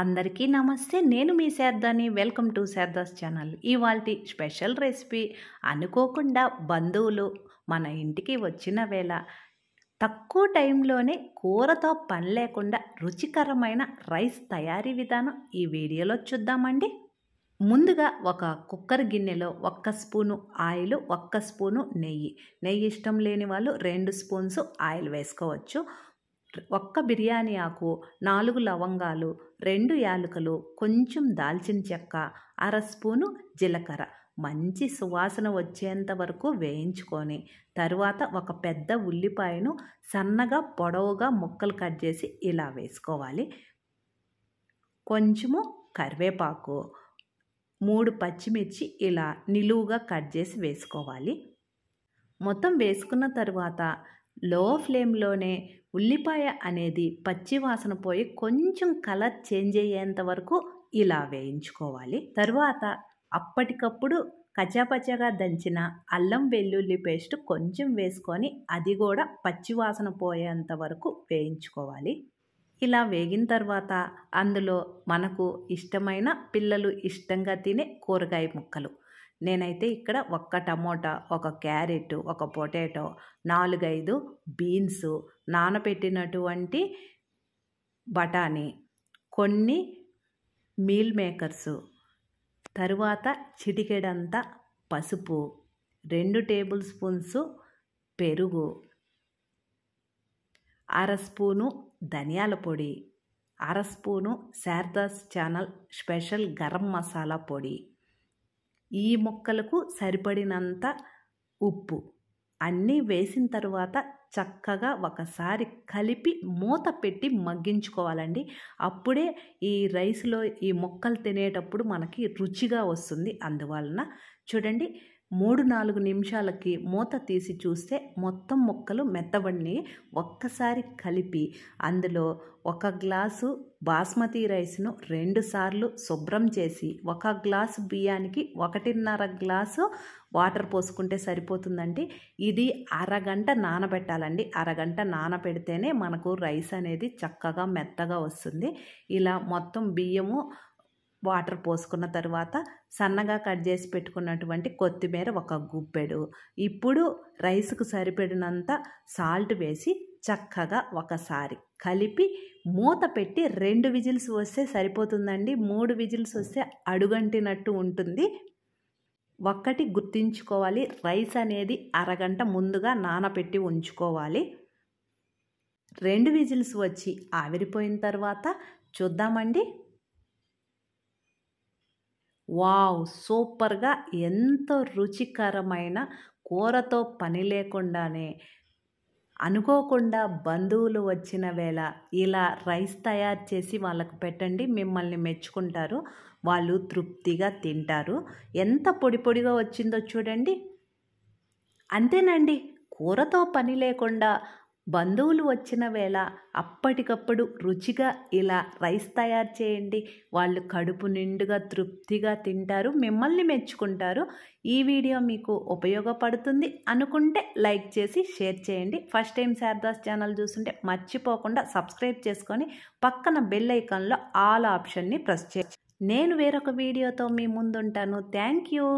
అందరికీ నమస్తే నేను మీ శారదాని వెల్కమ్ టు శారదాస్ ఛానల్ ఇవాళ స్పెషల్ రెసిపీ అనుకోకుండా బంధువులు మన ఇంటికి వచ్చిన వేళ తక్కువ టైంలోనే కూరతో పని లేకుండా రుచికరమైన రైస్ తయారీ విధానం ఈ వీడియోలో చూద్దామండి ముందుగా ఒక కుక్కర్ గిన్నెలో ఒక్క స్పూను ఆయిల్ ఒక్క స్పూను నెయ్యి నెయ్యి ఇష్టం లేని వాళ్ళు రెండు స్పూన్స్ ఆయిల్ వేసుకోవచ్చు ఒక్క బిర్యానీ ఆకు నాలుగు లవంగాలు రెండు యాలకులు కొంచెం దాల్చిన చెక్క అర స్పూను జీలకర్ర మంచి సువాసన వచ్చేంత వరకు వేయించుకొని తరువాత ఒక పెద్ద ఉల్లిపాయను సన్నగా పొడవుగా ముక్కలు కట్ చేసి ఇలా వేసుకోవాలి కొంచెము కరివేపాకు మూడు పచ్చిమిర్చి ఇలా నిలువుగా కట్ చేసి వేసుకోవాలి మొత్తం వేసుకున్న తరువాత లో ఫ్లేమ్లోనే ఉల్లిపాయ అనేది పచ్చివాసన పోయి కొంచెం కలర్ చేంజ్ అయ్యేంత వరకు ఇలా వేయించుకోవాలి తర్వాత అప్పటికప్పుడు కచాపచాగా దంచిన అల్లం వెల్లుల్లి పేస్ట్ కొంచెం వేసుకొని అది కూడా పచ్చివాసన పోయేంత వరకు వేయించుకోవాలి ఇలా వేగిన తర్వాత అందులో మనకు ఇష్టమైన పిల్లలు ఇష్టంగా తినే కూరగాయ ముక్కలు నేనైతే ఇక్కడ ఒక్క టమోటా ఒక క్యారెట్ ఒక పొటాటో నాలుగైదు బీన్స్ నానబెట్టినటువంటి బఠానీ కొన్ని మీల్ మేకర్స్ తరువాత చిటికెడంత పసుపు రెండు టేబుల్ స్పూన్స్ పెరుగు అర స్పూను ధనియాల పొడి అర spoon Sharada's channel special garam masala పొడి ఈ ముక్కలకు సరిపడినంత ఉప్పు అన్నీ వేసిన తర్వాత చక్కగా ఒకసారి కలిపి మూత పెట్టి మగ్గించుకోవాలండి అప్పుడే ఈ రైస్లో ఈ మొక్కలు తినేటప్పుడు మనకి రుచిగా వస్తుంది అందువలన చూడండి మూడు నాలుగు నిమిషాలకి మూత తీసి చూస్తే మొత్తం ముక్కలు మెత్తబడి ఒక్కసారి కలిపి అందులో ఒక గ్లాసు బాస్మతి రైస్ను రెండుసార్లు శుభ్రం చేసి ఒక గ్లాసు బియ్యానికి ఒకటిన్నర గ్లాసు వాటర్ పోసుకుంటే సరిపోతుందండి ఇది అరగంట నానబెట్టాలండి అరగంట నానబెడితేనే మనకు రైస్ అనేది చక్కగా మెత్తగా వస్తుంది ఇలా మొత్తం బియ్యము వాటర్ పోసుకున్న తర్వాత సన్నగా కట్ చేసి పెట్టుకున్నటువంటి కొత్తిమీర ఒక గుప్పెడు ఇప్పుడు రైస్కు సరిపడినంత సాల్ట్ వేసి చక్కగా ఒకసారి కలిపి మూత పెట్టి రెండు విజిల్స్ వస్తే సరిపోతుందండి మూడు విజిల్స్ వస్తే అడుగంటినట్టు ఉంటుంది ఒక్కటి గుర్తుంచుకోవాలి రైస్ అనేది అరగంట ముందుగా నానపెట్టి ఉంచుకోవాలి రెండు విజిల్స్ వచ్చి ఆవిరిపోయిన తర్వాత చూద్దామండి వావ్ సూపర్గా ఎంతో రుచికరమైన కూరతో పని లేకుండానే అనుకోకుండా బంధువులు వచ్చిన వేళ ఇలా రైస్ తయారు చేసి వాళ్ళకు పెట్టండి మిమ్మల్ని మెచ్చుకుంటారు వాళ్ళు తృప్తిగా తింటారు ఎంత పొడి పొడిగా వచ్చిందో చూడండి అంతేనండి కూరతో పని లేకుండా బంధువులు వచ్చిన వేళ అప్పటికప్పుడు రుచిగా ఇలా రైస్ తయారు చేయండి వాళ్ళు కడుపు నిండుగా తృప్తిగా తింటారు మిమ్మల్ని మెచ్చుకుంటారు ఈ వీడియో మీకు ఉపయోగపడుతుంది అనుకుంటే లైక్ చేసి షేర్ చేయండి ఫస్ట్ టైం శారదాస్ ఛానల్ చూస్తుంటే మర్చిపోకుండా సబ్స్క్రైబ్ చేసుకొని పక్కన బెల్ ఐకాన్లో ఆల్ ఆప్షన్ని ప్రెస్ చేయండి నేను వేరొక వీడియోతో మీ ముందుంటాను థ్యాంక్ యూ